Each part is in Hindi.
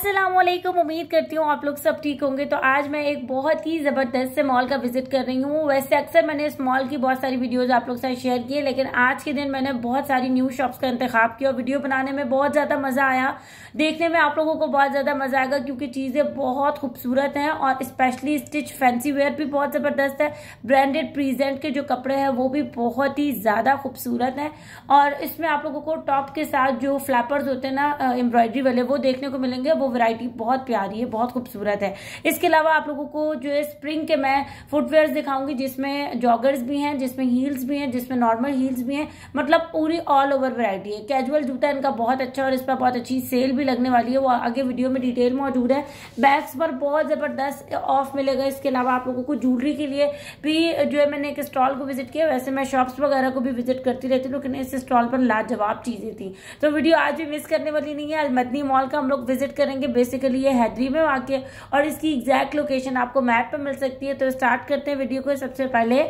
असलम उम्मीद करती हूँ आप लोग सब ठीक होंगे तो आज मैं एक बहुत ही ज़बरदस्त से मॉल का विजिट कर रही हूँ वैसे अक्सर मैंने इस मॉल की बहुत सारी वीडियोज़ आप लोग साथ शेयर किए लेकिन आज के दिन मैंने बहुत सारी न्यू शॉप्स का इंतखब किया और वीडियो बनाने में बहुत ज़्यादा मज़ा आया देखने में आप लोगों को बहुत ज़्यादा मज़ा आएगा क्योंकि चीज़ें बहुत खूबसूरत हैं और स्पेशली स्टिच फैंसी वेयर भी बहुत ज़बरदस्त है ब्रांडेड प्रीजेंट के जो कपड़े हैं वो भी बहुत ही ज़्यादा खूबसूरत हैं और इसमें आप लोगों को टॉप के साथ जो फ्लैपर्स होते हैं ना एम्ब्रॉयडरी वाले वो देखने को मिलेंगे वो वैरायटी बहुत प्यारी है बहुत खूबसूरत है इसके अलावा आप लोगों को जो है स्प्रिंग के मैं फुटवेयर दिखाऊंगी जिसमें जॉगर्स भी हैं जिसमें हील्स भी हैं जिसमें नॉर्मल हील्स भी हैं मतलब पूरी ऑल ओवर वरायटी है कैजुअल जूता इनका बहुत अच्छा और इस पर बहुत अच्छी सेल भी लगने वाली है वो आगे वीडियो में डिटेल मौजूद है बैग्स पर बहुत ज़बरदस्त ऑफ मिलेगा इसके अलावा आप लोगों को ज्वेलरी के लिए भी जो है मैंने एक स्टॉल को विजिट किया वैसे मैं शॉप्स वगैरह को भी विजिट करती रहती लेकिन इस स्टॉल पर लाजवाब चीज़ें थी तो वीडियो आज भी मिस करने वाली नहीं है अलमदनी मॉल का हम लोग विजिट करेंगे करेंगे बेसिकली ये हैदरी में वाक्य है और इसकी एग्जैक्ट लोकेशन आपको मैप पे मिल सकती है तो स्टार्ट करते हैं वीडियो को सबसे पहले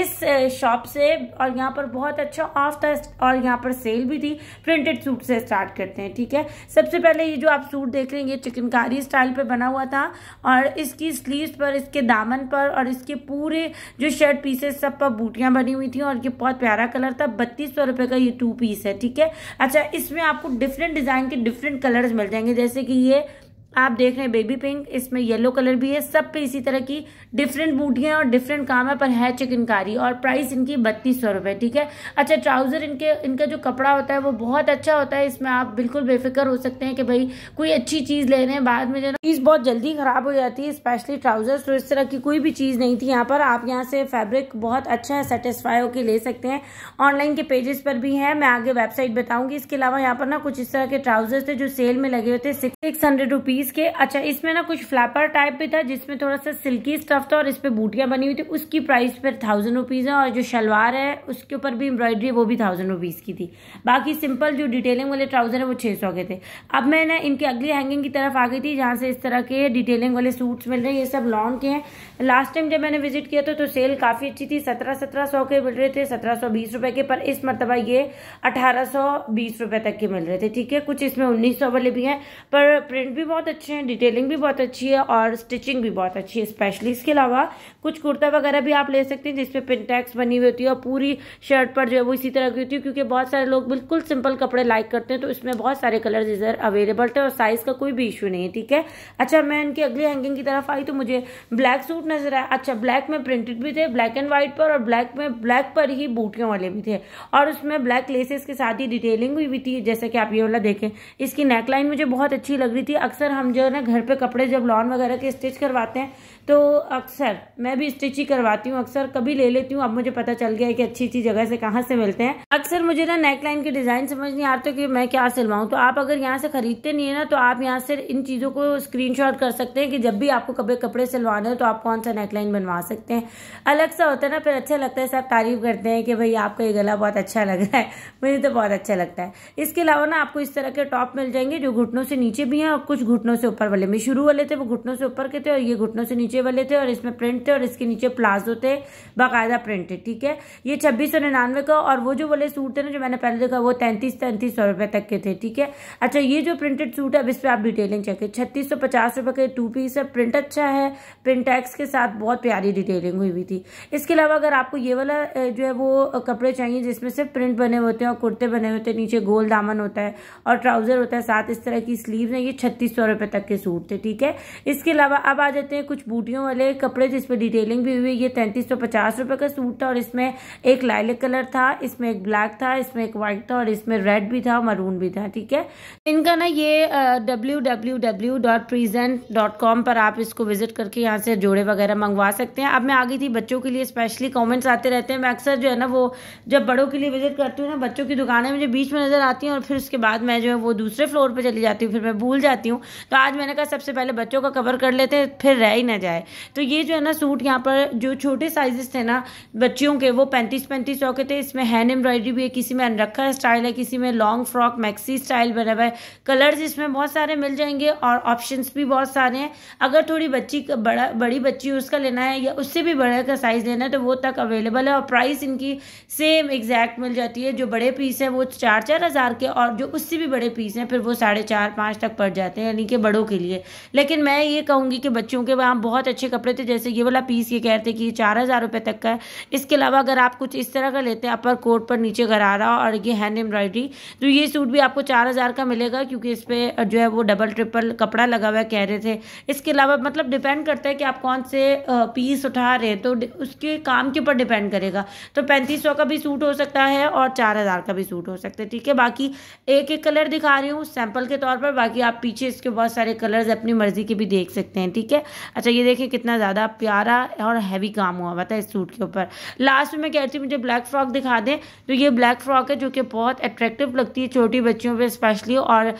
इस शॉप से और यहाँ पर बहुत अच्छा ऑफ था और यहाँ पर सेल भी थी प्रिंटेड सूट से स्टार्ट करते हैं ठीक है सबसे पहले ये जो आप सूट देख रहे हैं ये चिकनकारी स्टाइल पर बना हुआ था और इसकी स्लीव पर इसके दामन पर और इसके पूरे जो शर्ट पीसेस सब पर बूटियाँ बनी हुई थी और ये बहुत प्यारा कलर था बत्तीस सौ का ये टू पीस है ठीक है अच्छा इसमें आपको डिफरेंट डिज़ाइन के डिफरेंट कलर्स मिल जाएंगे जैसे कि ये diye आप देख रहे हैं बेबी पिंक इसमें येलो कलर भी है सब पे इसी तरह की डिफरेंट बूटियाँ और डिफरेंट काम है पर है चिकनकारी और प्राइस इनकी बत्तीस सौ रुपये ठीक है अच्छा ट्राउज़र इनके इनका जो कपड़ा होता है वो बहुत अच्छा होता है इसमें आप बिल्कुल बेफिक्र हो सकते हैं कि भाई कोई अच्छी चीज़ ले रहे हैं बाद में जो है चीज़ बहुत जल्दी ख़राब हो जाती है स्पेशली ट्राउजर तो इस तरह की कोई भी चीज़ नहीं थी यहाँ पर आप यहाँ से फैब्रिक बहुत अच्छा है सेटिस्फाई होकर ले सकते हैं ऑनलाइन के पेजेस पर भी है मैं आगे वेबसाइट बताऊँगी इसके अलावा यहाँ पर ना कुछ इस तरह के ट्राउज़र्स थे जो सेल में लगे हुए थे सिक्स हंड्रेड रुपीज़ रुपीज़ के अच्छा इसमें ना कुछ फ्लैपर टाइप भी था जिसमें थोड़ा सा सिल्की स्टफ था और इस पर बूटियाँ बनी हुई थी उसकी प्राइस पर थाउजेंड रुपीज़ है और जो शलवार है उसके ऊपर भी एम्ब्रॉयडरी वो भी थाउजेंड रुपीज़ की थी बाकी सिंपल जो डिटेलिंग वाले ट्राउज़र है वो छः सौ के थे अब मैं ना इनकी अगली हैंगिंग की तरफ आ गई थी जहाँ से इस तरह के डिटेलिंग वाले सूट्स मिल रहे हैं ये सब लॉन्ग के हैं लास्ट टाइम जब मैंने विजिट किया था तो सेल काफ़ी अच्छी थी सत्रह सत्रह सौ के मिल रहे थे सत्रह सौ बीस रुपये के पर इस मरतबा ये अठारह सौ बीस रुपये तक के मिल रहे थे ठीक है कुछ इसमें उन्नीस सौ वाले भी हैं पर प्रिंट भी बहुत अच्छे हैं डिटेलिंग भी बहुत अच्छी है और स्टिचिंग भी बहुत अच्छी है स्पेशली इसके अलावा कुछ कुर्ता वगैरह भी आप ले सकते हैं जिसपे पिनटैक्स बनी हुई होती है और पूरी शर्ट पर जो है वो इसी तरह की होती है क्योंकि बहुत सारे लोग बिल्कुल सिंपल कपड़े लाइक करते हैं तो इसमें बहुत सारे कलर इधर अवेलेबल थे और साइज़ का कोई भी इशू नहीं है ठीक है अच्छा मैं इनकी अगली हैंगिंग की तरफ आई तो मुझे ब्लैक सूट नजर आया अच्छा ब्लैक में प्रिंटेड भी थे ब्लैक एंड व्हाइट पर और ब्लैक में ब्लैक पर ही बूटियों वाले भी थे और उसमें ब्लैक लेसेस के साथ ही डिटेलिंग भी थी जैसे कि आप ये वाला देखें इसकी नेकलाइन मुझे बहुत अच्छी लग रही थी अक्सर हम हम जो है ना घर पे कपड़े जब लॉन वगैरह के स्टिच करवाते हैं तो अक्सर मैं भी स्टिच ही करवाती हूँ अक्सर कभी ले लेती हूँ अब मुझे पता चल गया है कि अच्छी अच्छी जगह से कहाँ से मिलते हैं अक्सर मुझे ना नेक लाइन के डिज़ाइन समझ नहीं आते कि मैं क्या सिलवाऊँ तो आप अगर यहाँ से खरीदते नहीं है ना तो आप यहाँ से इन चीज़ों को स्क्रीन कर सकते हैं कि जब भी आपको कभी कपड़े सिलवाने हो तो आप कौन सा नेकलाइन बनवा सकते हैं अलग सा होता है ना फिर अच्छा लगता है सब तारीफ करते हैं कि भाई आपका ये गला बहुत अच्छा लग रहा है मुझे तो बहुत अच्छा लगता है इसके अलावा ना आपको इस तरह के टॉप मिल जाएंगे जो घुटनों से नीचे भी हैं और कुछ घुटनों घुटनों से ऊपर वाले में शुरू वाले थे वो घुटनों से ऊपर के थे और ये घुटनों से नीचे वाले थे और इसमें प्रिंट थे और इसके नीचे प्लाजो थे बाकायदा प्रिंट है ठीक है ये छब्बीस सौ निन्यानवे का और वो जो वाले सूट थे ना जो मैंने पहले देखा वो तैंतीस तैंतीस सौ रुपए तक के थे ठीक है अच्छा ये जो प्रिंटेड सूट है अब इस पर आप डिटेलिंग चेक छत्तीस सौ पचास रुपए के टू पीस है प्रिंट अच्छा है प्रिंटेक्स के साथ बहुत प्यारी डिटेलिंग हुई हुई थी इसके अलावा अगर आपको ये वाला जो है वो कपड़े चाहिए जिसमें सिर्फ प्रिंट बने होते हैं और कुर्ते बने होते हैं नीचे गोल दामन होता है और ट्राउज़र होता है साथ इस तरह की स्लीव है ये छत्तीस सौ रुपए तक के सूट थे ठीक है इसके अलावा अब आ जाते हैं कुछ बूटियों वाले कपड़े जिसपे डिटेलिंग भी हुई ये तैंतीस सौ पचास रुपए का सूट था और इसमें एक लाइलक कलर था इसमें एक ब्लैक था इसमें एक वाइट था और इसमें रेड भी था मरून भी था ठीक है इनका ना ये W W W dot present dot com पर आप इसको विजिट करके यहाँ से जोड़े वगैरह मंगवा सकते हैं अब मैं आ गई थी बच्चों के लिए स्पेशली कॉमेंट्स आते रहते हैं मैं अक्सर जो है ना वो जब बड़ों के लिए विजिट करती हूँ ना बच्चों की दुकानें मुझे बीच में नज़र आती हैं और फिर उसके बाद मैं जो है वो दूसरे फ्लोर पर चली जाती हूँ फिर मैं भूल जाती हूँ तो आज मैंने कहा सबसे पहले बच्चों का कवर कर लेते हैं फिर रह ही ना जाए तो ये जो है ना सूट यहाँ पर जो छोटे साइजेस थे ना बच्चियों के वो पैंतीस पैंतीस सौ के थे इसमें हैंड एम्ब्रॉयडरी भी है किसी में अनरखा स्टाइल है किसी में लॉन्ग फ्रॉक मैक्सी स्टाइल बना हुआ है कलर्स इसमें बहुत सारे मिल जाएंगे और ऑप्शन भी बहुत सारे हैं अगर थोड़ी बच्ची का बड़ा बड़ी बच्ची उसका लेना है या उससे भी बड़े का साइज़ लेना है तो वो तक अवेलेबल है और प्राइस इनकी सेम एग्जैक्ट मिल जाती है जो बड़े पीस हैं वो चार चार हज़ार के और जो उससे भी बड़े पीस हैं फिर वो साढ़े चार पाँच तक पड़ जाते हैं यानी कि उनके बड़ों के लिए लेकिन मैं ये कहूँगी कि बच्चों के वहाँ बहुत अच्छे कपड़े थे जैसे ये वाला पीस ये कह रहे थे कि ये चार हज़ार रुपये तक का है इसके अलावा अगर आप कुछ इस तरह का लेते हैं अपर कोट पर नीचे गरारा और ये हैंड एम्ब्रॉयडरी तो ये सूट भी आपको चार हज़ार का मिलेगा क्योंकि इस पर जो है वो डबल ट्रिपल कपड़ा लगा हुआ कह रहे थे इसके अलावा मतलब डिपेंड करता है कि आप कौन से पीस उठा रहे हैं तो उसके काम के ऊपर डिपेंड करेगा तो पैंतीस सौ का भी सूट हो सकता है और चार हज़ार का भी सूट हो सकता है ठीक है बाकी एक एक कलर दिखा रही हूँ सैंपल के तौर पर बाकी आप पीछे इसके बहुत सारे कलर्स अपनी मर्ज़ी के भी देख सकते हैं ठीक है अच्छा ये देखें कितना ज़्यादा प्यारा और हैवी काम हुआ हुआ था इस सूट के ऊपर लास्ट में मैं कहती हूँ मुझे ब्लैक फ्रॉक दिखा दें तो ये ब्लैक फ्रॉक है जो कि बहुत अट्रैक्टिव लगती है छोटी बच्चियों पर स्पेशली और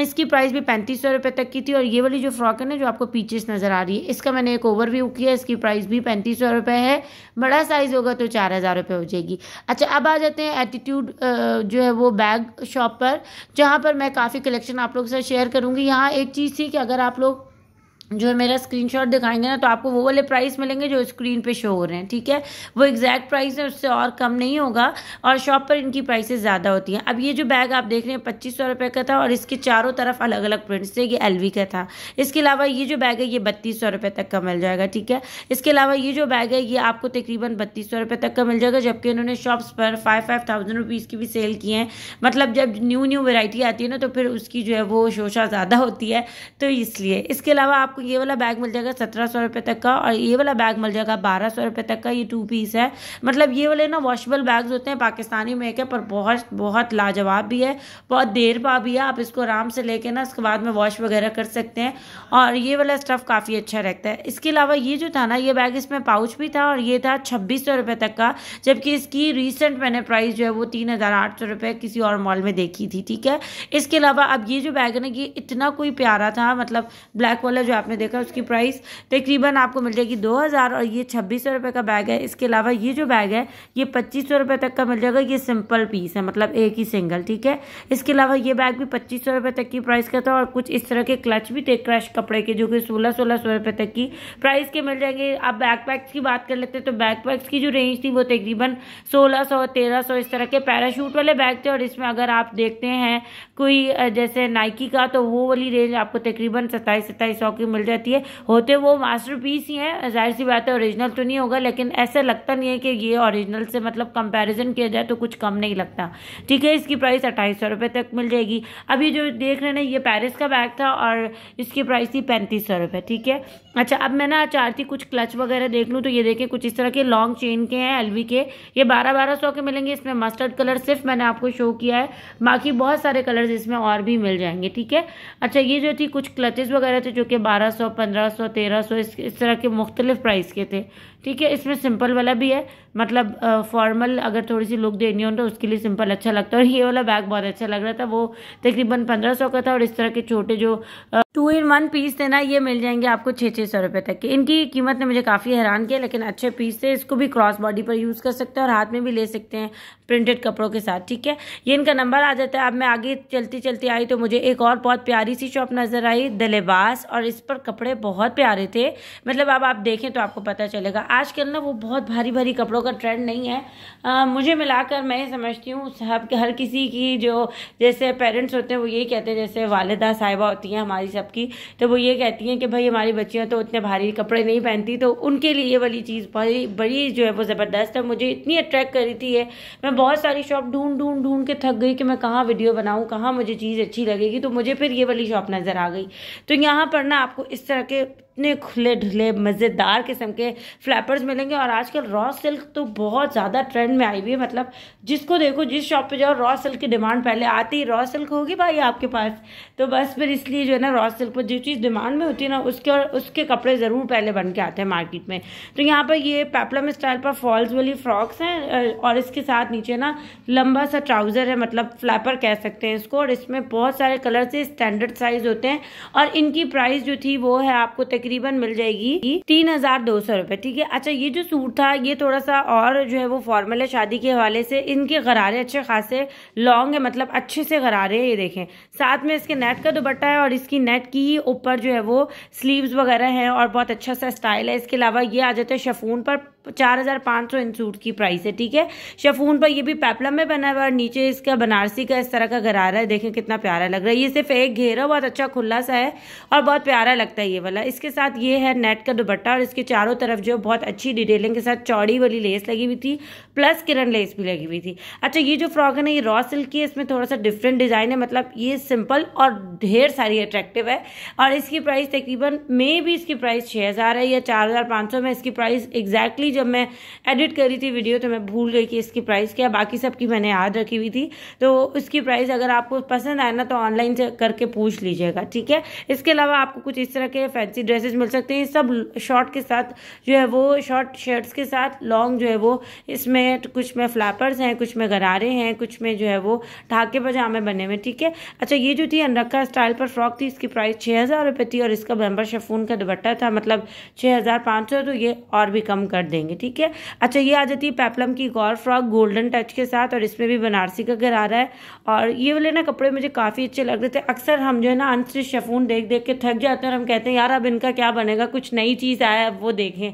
इसकी प्राइस भी पैंतीस सौ रुपये तक की थी और ये वाली जो फ्रॉक है ना जो आपको पीचेस नज़र आ रही है इसका मैंने एक ओवरव्यू किया इसकी प्राइस भी पैंतीस सौ रुपये है बड़ा साइज़ होगा तो चार हज़ार रुपये हो जाएगी अच्छा अब आ जाते हैं एटीट्यूड जो है वो बैग शॉप पर जहाँ पर मैं काफ़ी कलेक्शन आप लोग के साथ शेयर करूँगी यहाँ एक चीज़ थी कि अगर आप लोग जो मेरा स्क्रीनशॉट दिखाएंगे ना तो आपको वो वाले प्राइस मिलेंगे जो स्क्रीन पे शो हो रहे हैं ठीक है वो एग्जैक्ट प्राइस है उससे और कम नहीं होगा और शॉप पर इनकी प्राइसेस ज़्यादा होती हैं अब ये जो बैग आप देख रहे हैं पच्चीस सौ रुपये का था और इसके चारों तरफ अलग अलग प्रिंट्स थे ये वी का था इसके अलावा ये जो बैग है ये बत्तीस सौ रुपये तक का मिल जाएगा ठीक है इसके अलावा ये जो बैग है ये आपको तकरीबन बत्तीस सौ रुपये तक का मिल जाएगा जबकि इन्होंने शॉप्स पर फाइव फाइव थाउजेंड रुपीज़ की भी सेल किए हैं मतलब जब न्यू न्यू वेराइटी आती है ना तो फिर उसकी जो है वो शोशा ज़्यादा होती है तो इसलिए इसके अलावा आप आपको ये वाला बैग मिल जाएगा सत्रह सौ रुपये तक का और ये वाला बैग मिल जाएगा बारह सौ रुपये तक का ये टू पीस है मतलब ये वाले ना वॉशबल बैग्स होते हैं पाकिस्तानी मेक है पर बहुत बहुत लाजवाब भी है बहुत देर पा भी है आप इसको आराम से लेके ना उसके बाद में वॉश वगैरह कर सकते हैं और ये वाला स्टफ़ काफ़ी अच्छा रहता है इसके अलावा ये जो था ना ये बैग इसमें पाउच भी था और ये था छब्बीस सौ रुपये तक का जबकि इसकी रिसेंट मैंने प्राइस जो है वो तीन हज़ार आठ सौ रुपये किसी और मॉल में देखी थी ठीक है इसके अलावा अब ये जो बैग है ना ये इतना कोई प्यारा था मतलब ब्लैक वाला जो आप आपने देखा उसकी प्राइस तकरीबन आपको मिल जाएगी दो हज़ार और ये छब्बीस सौ रुपये का बैग है इसके अलावा ये जो बैग है ये पच्चीस सौ रुपये तक का मिल जाएगा ये सिंपल पीस है मतलब एक ही सिंगल ठीक है इसके अलावा ये बैग भी पच्चीस सौ रुपये तक की प्राइस का था और कुछ इस तरह के क्लच भी थे क्रश कपड़े के जो कि सोलह सोलह सौ रुपये तक की प्राइस के मिल जाएंगे आप पैक्स की बात कर लेते हैं तो पैक्स की जो रेंज थी वो तकरीबन सोलह सौ तेरह सौ इस तरह के पैराशूट वाले बैग थे और इसमें अगर आप देखते हैं कोई जैसे नाइकी का तो वो वाली रेंज आपको तकरीबन सत्ताईस सत्ताईस सौ की मिल जाती है होते वो मास्टर पीस ही हैं जाहिर सी बात है ओरिजिनल तो नहीं होगा लेकिन ऐसा लगता नहीं है कि ये ओरिजिनल से मतलब कंपैरिजन किया जाए तो कुछ कम नहीं लगता ठीक है इसकी प्राइस अट्ठाईस सौ तक मिल जाएगी अभी जो देख रहे हैं ये पैरिस का बैग था और इसकी प्राइस थी पैंतीस सौ ठीक है अच्छा अब मैं ना चाहती कुछ क्लच वगैरह देख लूँ तो ये देखें कुछ इस तरह के लॉन्ग चेन के हैं एल के ये बारह बारह के मिलेंगे इसमें मस्टर्ड कलर सिर्फ मैंने आपको शो किया है बाकी बहुत सारे कलर्स इसमें और भी मिल जाएंगे ठीक है अच्छा ये जो थी कुछ क्लचेस वगैरह थे जो कि सौ पंद्रह सौ तेरह सौ इस इस तरह के मुख्तलिफ प्राइस के थे ठीक है इसमें सिंपल वाला भी है मतलब फॉर्मल अगर थोड़ी सी लुक देनी हो तो उसके लिए सिंपल अच्छा लगता है और ये वाला बैग बहुत अच्छा लग रहा था वो तकरीबन पंद्रह सौ का था और इस तरह के छोटे जो टू इन वन पीस थे ना ये मिल जाएंगे आपको छः छः सौ रुपये तक के इनकी कीमत ने मुझे काफ़ी हैरान किया लेकिन अच्छे पीस थे इसको भी क्रॉस बॉडी पर यूज़ कर सकते हैं और हाथ में भी ले सकते हैं प्रिंटेड कपड़ों के साथ ठीक है ये इनका नंबर आ जाता है अब मैं आगे चलती चलती आई तो मुझे एक और बहुत प्यारी सी शॉप नज़र आई दलेबास और इस पर कपड़े बहुत प्यारे थे मतलब अब आप देखें तो आपको पता चलेगा आजकल ना वो बहुत भारी भारी कपड़ों का ट्रेंड नहीं है आ, मुझे मिलाकर मैं ये समझती हूँ सब हर किसी की जो जैसे पेरेंट्स होते हैं वो यही कहते हैं जैसे वालदा साहिबा होती हैं हमारी सबकी तो वो ये कहती हैं कि भाई हमारी बच्चियाँ तो उतने भारी कपड़े नहीं पहनती तो उनके लिए ये वाली चीज़ बड़ी बड़ी जो है वो ज़बरदस्त है मुझे इतनी अट्रैक्ट करी थी ये मैं बहुत सारी शॉप ढूंढ ढूंढ ढूंढ के थक गई कि मैं कहाँ वीडियो बनाऊँ कहाँ मुझे चीज़ अच्छी लगेगी तो मुझे फिर ये वाली शॉप नज़र आ गई तो यहाँ पर ना आपको इस तरह के इतने खुले ढुले मज़ेदार किस्म के फ्लैपर्स मिलेंगे और आजकल रॉ सिल्क तो बहुत ज़्यादा ट्रेंड में आई हुई है मतलब जिसको देखो जिस शॉप पे जाओ रॉ सिल्क की डिमांड पहले आती रॉ सिल्क होगी भाई आपके पास तो बस फिर इसलिए जो है ना रॉ सिल्क पर जो चीज़ डिमांड में होती है ना उसके और उसके कपड़े ज़रूर पहले बन के आते हैं मार्केट में तो यहाँ पर ये पैपलम स्टाइल पर फॉल्स वाली फ्रॉक्स हैं और इसके साथ नीचे ना लंबा सा ट्राउज़र है मतलब फ्लैपर कह सकते हैं इसको और इसमें बहुत सारे कलर से स्टैंडर्ड साइज़ होते हैं और इनकी प्राइस जो थी वो है आपको तक तकरीबन मिल जाएगी तीन हजार दो सौ रूपए ठीक है अच्छा ये जो सूट था ये थोड़ा सा और जो है वो फॉर्मल है शादी के हवाले से इनके गरारे अच्छे खासे लॉन्ग है मतलब अच्छे से गरारे है ये देखें साथ में इसके नेट का दुपट्टा है और इसकी नेट की ऊपर जो है वो स्लीव्स वगैरह हैं और बहुत अच्छा सा स्टाइल है इसके अलावा ये आ जाता है शफून पर चार हज़ार पाँच सौ इन सूट की प्राइस है ठीक है शेफून पर ये भी पैपलम में बना हुआ है और नीचे इसका बनारसी का इस तरह का गरारा है देखें कितना प्यारा लग रहा है ये सिर्फ एक घेरा बहुत अच्छा खुला सा है और बहुत प्यारा लगता है ये वाला इसके साथ ये है नेट का दुपट्टा और इसके चारों तरफ जो बहुत अच्छी डिटेलिंग के साथ चौड़ी वाली लेस लगी हुई थी प्लस किरण लेस भी लगी हुई थी अच्छा ये जो फ्रॉक है ना ये रॉ सिल्क की है इसमें थोड़ा सा डिफरेंट डिज़ाइन है मतलब ये सिंपल और ढेर सारी अट्रैक्टिव है और इसकी प्राइस तकरीबन मे भी इसकी प्राइस छः हज़ार है या चार हज़ार सौ में इसकी प्राइस एग्जैक्टली जब मैं एडिट कर रही थी वीडियो तो मैं भूल गई कि इसकी प्राइस क्या बाकी सबकी मैंने याद रखी हुई थी तो इसकी प्राइस अगर आपको पसंद आए ना तो ऑनलाइन करके पूछ लीजिएगा ठीक है इसके अलावा आपको कुछ इस तरह के फैंसी ड्रेसेस मिल सकते हैं सब शॉर्ट के साथ जो है वो शॉर्ट शर्ट्स के साथ लॉन्ग जो है वो इसमें कुछ में फ्लैपर्स हैं कुछ में गरारे हैं कुछ में जो है वो ढाके पजामे बने हुए ठीक है अच्छा ये जो थी अनरखा स्टाइल पर फ्रॉक थी इसकी प्राइस छः हज़ार रुपये थी और इसका मेम्बर शेफून का दुपट्टा था मतलब छः हज़ार पाँच सौ तो ये और भी कम कर दे देंगे ठीक है अच्छा ये आ जाती है पैपलम की गौर और फ्रॉक गोल्डन टच के साथ और इसमें भी बनारसी का गरारा है और ये वाले ना कपड़े मुझे काफ़ी अच्छे लग रहे थे अक्सर हम जो है ना अनस्टिच शफून देख देख के थक जाते हैं और हम कहते हैं यार अब इनका क्या बनेगा कुछ नई चीज़ आया अब वो देखें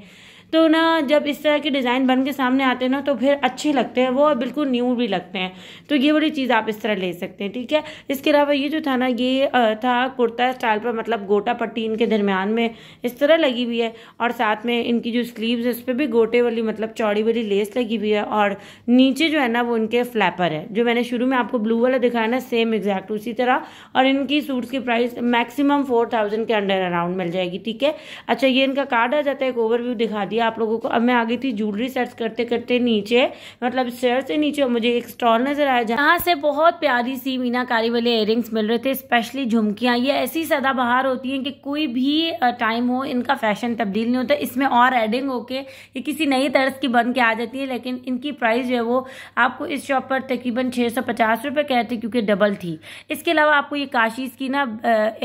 तो ना जब इस तरह के डिज़ाइन बन के सामने आते हैं ना तो फिर अच्छे लगते हैं वो और बिल्कुल न्यू भी लगते हैं तो ये वाली चीज़ आप इस तरह ले सकते हैं ठीक है इसके अलावा ये जो था ना ये था कुर्ता स्टाइल पर मतलब गोटा पट्टी इनके दरमियान में इस तरह लगी हुई है और साथ में इनकी जो स्लीव्स है उस पर भी गोटे वाली मतलब चौड़ी वाली लेस लगी हुई है और नीचे जो है ना वो इनके फ्लैपर है जो मैंने शुरू में आपको ब्लू वाला दिखाया ना सेम एग्जैक्ट उसी तरह और इनकी सूट्स की प्राइस मैक्सिमम फोर थाउजेंड के अंडर अराउंड मिल जाएगी ठीक है अच्छा ये इनका कार्ड आ जाता है एक ओवरव्यू दिखा दिया मिला आप लोगों को अब मैं आ गई थी ज्वेलरी सर्च करते करते नीचे मतलब शेयर से नीचे मुझे एक स्टॉल नजर आया जहाँ से बहुत प्यारी सी मीनाकारी वाले इयर मिल रहे थे स्पेशली झुमकियाँ ये ऐसी सदाबहार होती हैं कि कोई भी टाइम हो इनका फैशन तब्दील नहीं होता इसमें और एडिंग होके ये किसी नई तरस की बन के आ जाती है लेकिन इनकी प्राइस जो है वो आपको इस शॉप पर तकरीबन छः सौ पचास रुपये कह रहे थे क्योंकि डबल थी इसके अलावा आपको ये काशीज़ की ना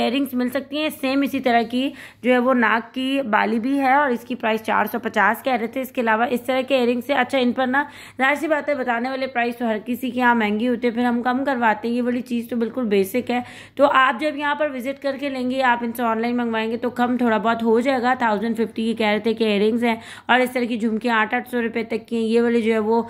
एयरिंग्स मिल सकती हैं सेम इसी तरह की जो है वो नाक की बाली भी है और इसकी प्राइस चार सौ पचास कह रहे थे इसके अलावा इस तरह के एयरिंग से अच्छा इन पर ना जाहिर सी बात है बताने वाले प्राइस तो हर किसी के यहाँ महंगी होते हैं फिर हम कम करवाते हैं ये वाली चीज़ तो बिल्कुल बेसिक है तो आप जब यहाँ पर विजिट करके लेंगे आप इनसे ऑनलाइन मंगवाएंगे तो कम थोड़ा बहुत हो जाएगा थाउजेंड फिफ्टी की कह रहे थे कि एयरिंग्स हैं और इस तरह की झुमके आठ आठ सौ रुपये तक की हैं ये वाली जो है वो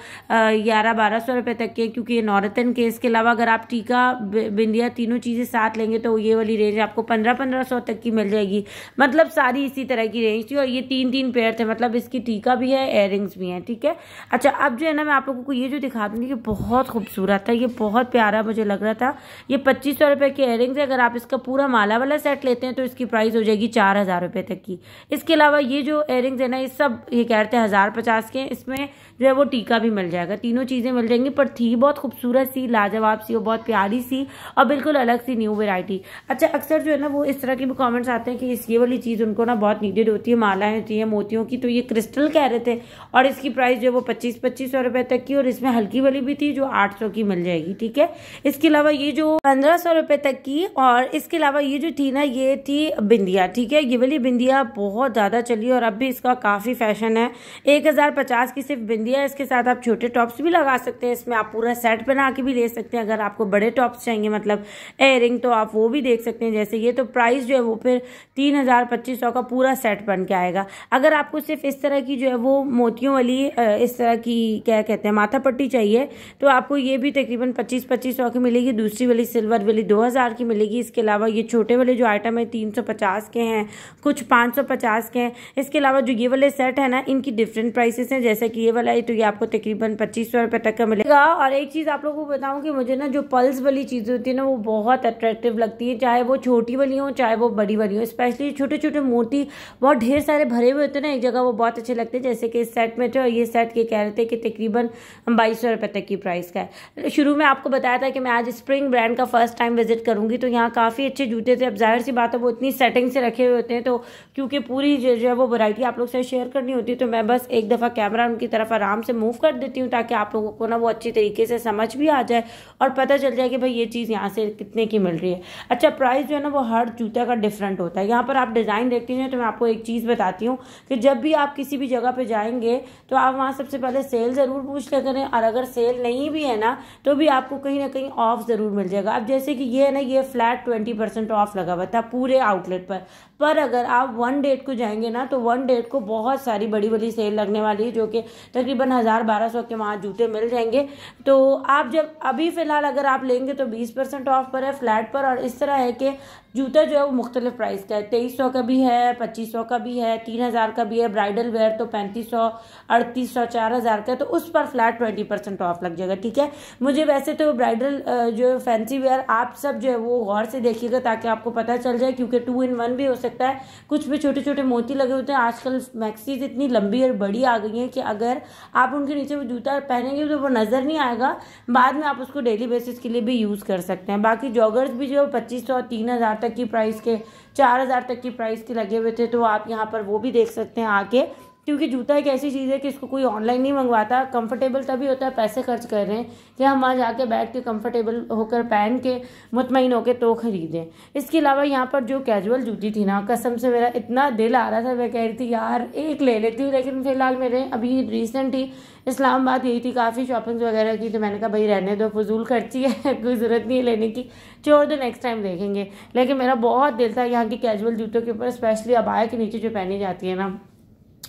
ग्यारह बारह सौ रुपये तक के क्योंकि ये नौरतन के इसके अलावा अगर आप टीका बिंदिया तीनों चीज़ें साथ लेंगे तो ये वाली रेंज आपको पंद्रह पंद्रह सौ तक की मिल जाएगी मतलब सारी इसी तरह की रेंज थी और ये तीन तीन पेयर थे मतलब मतलब इसकी टीका भी है एयर भी हैं ठीक है अच्छा अब जो है ना मैं आप लोगों को ये जो दिखा दूँगी ये बहुत खूबसूरत है ये बहुत प्यारा मुझे लग रहा था ये पच्चीस सौ रुपये के एयरिंग्स है अगर आप इसका पूरा माला वाला सेट लेते हैं तो इसकी प्राइस हो जाएगी चार हज़ार रुपये तक की इसके अलावा ये जो एयरिंग्स है ना ये सब ये कह रहे थे हज़ार पचास के इसमें जो है वो टीका भी मिल जाएगा तीनों चीज़ें मिल जाएंगी पर थी बहुत खूबसूरत सी लाजवाब सी और बहुत प्यारी सी और बिल्कुल अलग सी न्यू वेराइटी अच्छा अक्सर जो है ना वो इस तरह के भी कॉमेंट्स आते हैं कि इस ये वाली चीज़ उनको ना बहुत नीडेड होती है मालाएँ होती हैं मोतियों की तो तो ये क्रिस्टल कह रहे थे और इसकी प्राइस जो है वो पच्चीस पच्चीस सौ रुपये तक की और इसमें हल्की वाली भी थी जो आठ सौ की मिल जाएगी ठीक है इसके अलावा ये जो पंद्रह सौ रुपये तक की और इसके अलावा ये जो थी ना ये थी बिंदिया ठीक है ये वाली बिंदिया बहुत ज़्यादा चली और अब भी इसका काफ़ी फैशन है एक हज़ार पचास की सिर्फ बिंदिया इसके साथ आप छोटे टॉप्स भी लगा सकते हैं इसमें आप पूरा सेट बना के भी ले सकते हैं अगर आपको बड़े टॉप्स चाहिए मतलब एयरिंग तो आप वो भी देख सकते हैं जैसे ये तो प्राइस जो है वो फिर तीन हज़ार पच्चीस सौ का पूरा सेट बन के आएगा अगर आपको सिर्फ सिर्फ इस तरह की जो है वो मोतियों वाली इस तरह की क्या कहते हैं माथा पट्टी चाहिए तो आपको ये भी तकरीबन पच्चीस पच्चीस सौ की मिलेगी दूसरी वाली सिल्वर वाली दो हज़ार की मिलेगी इसके अलावा ये छोटे वाले जो आइटम है तीन सौ पचास के हैं कुछ पाँच सौ पचास के हैं इसके अलावा जो ये वाले सेट है ना इनकी डिफरेंट प्राइसेस हैं जैसे कि ये वाला है तो ये आपको तकरीबन पच्चीस सौ रुपये तक का मिलेगा और एक चीज़ आप लोगों को बताऊँ कि मुझे ना जो पल्स वाली चीज़ें होती है ना वो बहुत अट्रैक्टिव लगती है चाहे वो छोटी वाली हो चाहे वो बड़ी वाली हो स्पेशली छोटे छोटे मोती बहुत ढेर सारे भरे हुए होते हैं ना एक जगह वो बहुत अच्छे लगते हैं जैसे कि इस सेट में थे और ये सेट ये कह रहे थे कि तकरीबन बाईस सौ रुपये तक की प्राइस का है शुरू में आपको बताया था कि मैं आज स्प्रिंग ब्रांड का फर्स्ट टाइम विजिट करूँगी तो यहाँ काफ़ी अच्छे जूते थे अब जाहिर सी बात है वो इतनी सेटिंग से रखे हुए होते हैं तो क्योंकि पूरी जो है वो वैरायटी आप लोग से शेयर करनी होती है तो मैं बस एक दफ़ा कैमरा उनकी तरफ आराम से मूव कर देती हूँ ताकि आप लोगों को ना वो अच्छी तरीके से समझ भी आ जाए और पता चल जाए कि भाई ये चीज़ यहाँ से कितने की मिल रही है अच्छा प्राइस जो है ना वो हर जूते का डिफरेंट होता है यहाँ पर आप डिज़ाइन देखती हैं तो मैं आपको एक चीज़ बताती हूँ कि जब भी आप किसी भी जगह पे जाएंगे तो आप वहाँ सबसे पहले सेल ज़रूर पूछ लिया करें और अगर सेल नहीं भी है ना तो भी आपको कहीं ना कहीं ऑफ ज़रूर मिल जाएगा अब जैसे कि ये है ना ये फ्लैट ट्वेंटी परसेंट ऑफ लगा हुआ था पूरे आउटलेट पर पर अगर आप वन डेट को जाएंगे ना तो वन डेट को बहुत सारी बड़ी बड़ी सेल लगने वाली है जो कि तकरीबन हज़ार बारह सौ के वहाँ जूते मिल जाएंगे तो आप जब अभी फ़िलहाल अगर आप लेंगे तो बीस परसेंट ऑफ पर है फ्लैट पर और इस तरह है कि जूता जो है वो मुख्तलिफ प्राइस का है तेईस सौ का भी है पच्चीस सौ का भी है तीन हज़ार का भी है ब्राइडल वेयर तो पैंतीस सौ अड़तीस सौ चार हज़ार का है तो उस पर फ्लैट ट्वेंटी परसेंट ऑफ लग जाएगा ठीक है मुझे वैसे तो ब्राइडल जो फैंसी वेयर आप सब जो है वो गौर से देखिएगा ताकि आपको पता चल जाए क्योंकि टू इन वन भी हो सकता है कुछ भी छोटे छोटे मोती लगे होते हैं आजकल मैक्सीज इतनी लंबी और बड़ी आ गई हैं कि अगर आप उनके नीचे वो जूता पहनेंगे तो वो नज़र नहीं आएगा बाद में आप उसको डेली बेसिस के लिए भी यूज़ कर सकते हैं बाकी जॉगर्स भी जो है पच्चीस सौ तीन हज़ार तक की प्राइस के चार हज़ार तक की प्राइस के लगे हुए थे तो आप यहाँ पर वो भी देख सकते हैं आके क्योंकि जूता एक ऐसी चीज़ है कि इसको कोई ऑनलाइन नहीं मंगवाता कंफर्टेबल तभी होता है पैसे खर्च कर रहे हैं कि हम वहाँ जाके बैठ के कंफर्टेबल होकर पहन के मुतमिन होकर तो ख़रीदें इसके अलावा यहाँ पर जो कैजुअल जूती थी ना कसम से मेरा इतना दिल आ रहा था मैं कह रही थी यार एक ले लेती हूँ लेकिन फ़िलहाल मेरे अभी रिसेंट ही इस्लामाबाद यही थी काफ़ी शॉपिंग्स वगैरह की तो मैंने कहा भाई रहने दो फजूल खर्ची है कोई ज़रूरत नहीं है लेने की चोर दो नेक्स्ट टाइम देखेंगे लेकिन मेरा बहुत दिल था यहाँ की कैजुअल जूतों के ऊपर स्पेशली अबाया के नीचे जो पहनी जाती है ना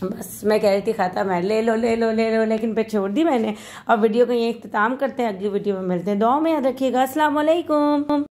बस मैं कह रही थी खाता मैं ले लो ले लो ले लो लेकिन फिर छोड़ दी मैंने अब वीडियो का ये इख्ताम करते हैं अगली वीडियो में मिलते हैं दो में याद रखिएगा असलकुम